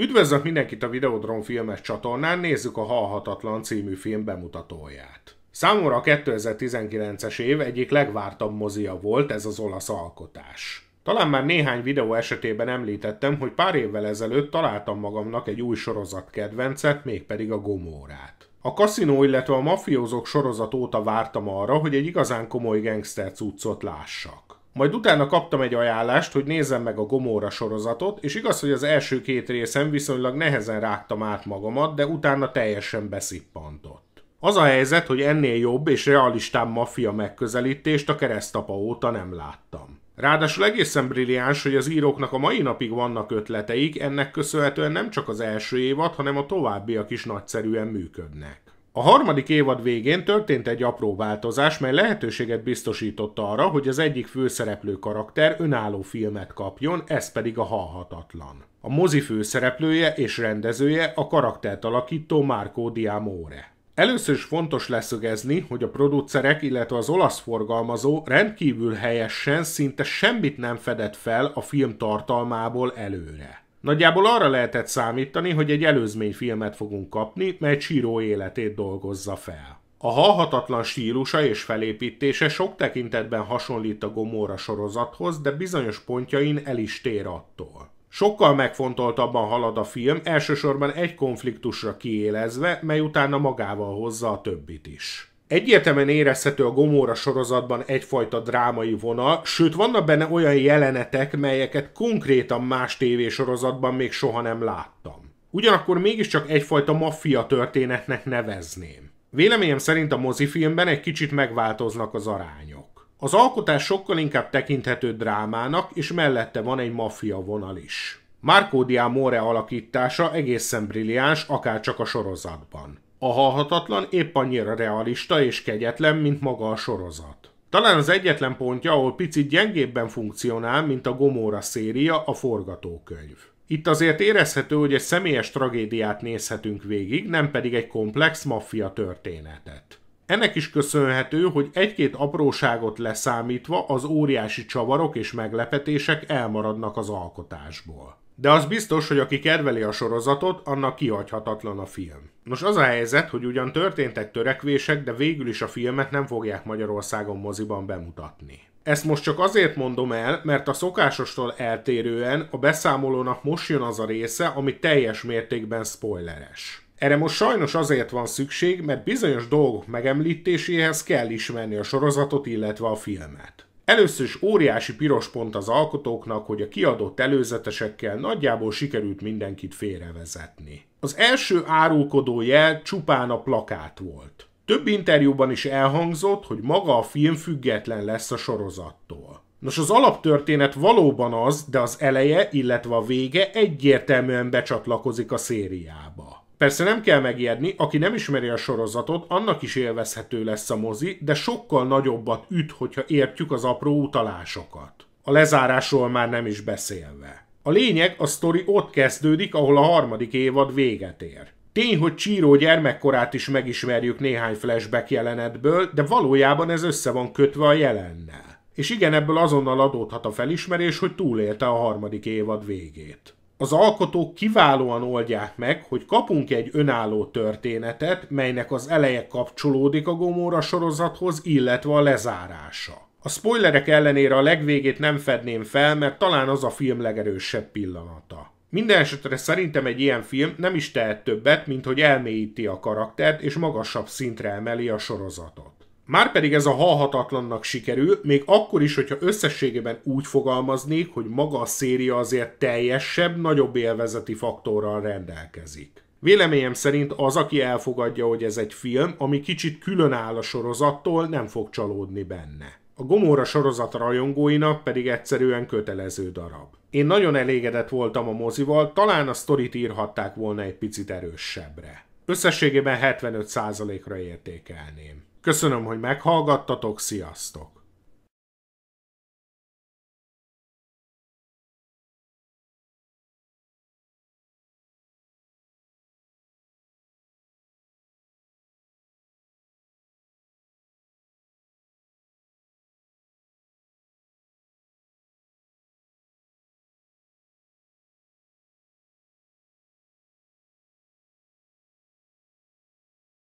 Üdvözlök mindenkit a Videodrom filmes csatornán, nézzük a Halhatatlan című film bemutatóját. Számomra a 2019-es év egyik legvártabb mozia volt ez az olasz alkotás. Talán már néhány videó esetében említettem, hogy pár évvel ezelőtt találtam magamnak egy új sorozat kedvencet, mégpedig a Gomórát. A kaszinó, illetve a mafiózók sorozat óta vártam arra, hogy egy igazán komoly gangster cuccot lássak majd utána kaptam egy ajánlást, hogy nézzem meg a Gomorra sorozatot, és igaz, hogy az első két részen viszonylag nehezen rágtam át magamat, de utána teljesen beszippantott. Az a helyzet, hogy ennél jobb és realistább maffia megközelítést a keresztapa óta nem láttam. Ráadásul egészen brilliáns, hogy az íróknak a mai napig vannak ötleteik, ennek köszönhetően nem csak az első évad, hanem a továbbiak is nagyszerűen működnek. A harmadik évad végén történt egy apró változás, mely lehetőséget biztosította arra, hogy az egyik főszereplő karakter önálló filmet kapjon, ez pedig a halhatatlan. A mozi főszereplője és rendezője a karaktert alakító Marco Diamore. Először is fontos leszögezni, hogy a producerek, illetve az olasz forgalmazó rendkívül helyesen szinte semmit nem fedett fel a film tartalmából előre. Nagyjából arra lehetett számítani, hogy egy előzmény filmet fogunk kapni, mert Csíró életét dolgozza fel. A halhatatlan stílusa és felépítése sok tekintetben hasonlít a Gomorra sorozathoz, de bizonyos pontjain el is tér attól. Sokkal megfontoltabban halad a film, elsősorban egy konfliktusra kiélezve, mely utána magával hozza a többit is. Egyértelműen érezhető a Gomorra sorozatban egyfajta drámai vonal, sőt vannak benne olyan jelenetek, melyeket konkrétan más tévésorozatban még soha nem láttam. Ugyanakkor mégiscsak egyfajta maffia történetnek nevezném. Véleményem szerint a mozifilmben egy kicsit megváltoznak az arányok. Az alkotás sokkal inkább tekinthető drámának, és mellette van egy maffia vonal is. Marco Di Amore alakítása egészen brilliáns, akárcsak a sorozatban. A halhatatlan épp annyira realista és kegyetlen, mint maga a sorozat. Talán az egyetlen pontja, ahol picit gyengébben funkcionál, mint a Gomóra széria, a forgatókönyv. Itt azért érezhető, hogy egy személyes tragédiát nézhetünk végig, nem pedig egy komplex maffia történetet. Ennek is köszönhető, hogy egy-két apróságot leszámítva az óriási csavarok és meglepetések elmaradnak az alkotásból. De az biztos, hogy aki kedveli a sorozatot, annak kihagyhatatlan a film. Nos, az a helyzet, hogy ugyan történtek törekvések, de végül is a filmet nem fogják Magyarországon moziban bemutatni. Ezt most csak azért mondom el, mert a szokásostól eltérően a beszámolónak most jön az a része, ami teljes mértékben spoileres. Erre most sajnos azért van szükség, mert bizonyos dolgok megemlítéséhez kell ismerni a sorozatot, illetve a filmet. Először is óriási piros pont az alkotóknak, hogy a kiadott előzetesekkel nagyjából sikerült mindenkit félrevezetni. Az első árulkodó jel csupán a plakát volt. Több interjúban is elhangzott, hogy maga a film független lesz a sorozattól. Nos, az alaptörténet valóban az, de az eleje, illetve a vége egyértelműen becsatlakozik a szériába. Persze nem kell megijedni, aki nem ismeri a sorozatot, annak is élvezhető lesz a mozi, de sokkal nagyobbat üt, hogyha értjük az apró utalásokat. A lezárásról már nem is beszélve. A lényeg, a sztori ott kezdődik, ahol a harmadik évad véget ér. Tény, hogy Csíró gyermekkorát is megismerjük néhány flashback jelenetből, de valójában ez össze van kötve a jelennel. És igen, ebből azonnal adódhat a felismerés, hogy túlélte a harmadik évad végét az alkotók kiválóan oldják meg, hogy kapunk egy önálló történetet, melynek az eleje kapcsolódik a gomorra sorozathoz, illetve a lezárása. A spoilerek ellenére a legvégét nem fedném fel, mert talán az a film legerősebb pillanata. Minden esetre szerintem egy ilyen film nem is tehet többet, mint hogy elmélyíti a karaktert és magasabb szintre emeli a sorozatot. Márpedig ez a halhatatlannak sikerül, még akkor is, hogyha összességében úgy fogalmaznék, hogy maga a széria azért teljesebb, nagyobb élvezeti faktorral rendelkezik. Véleményem szerint az, aki elfogadja, hogy ez egy film, ami kicsit különáll a sorozattól, nem fog csalódni benne. A Gomóra sorozat rajongóinak pedig egyszerűen kötelező darab. Én nagyon elégedett voltam a mozival, talán a sztorit írhatták volna egy picit erősebbre. Összességében 75%-ra értékelném. Köszönöm, hogy meghallgattatok, sziasztok!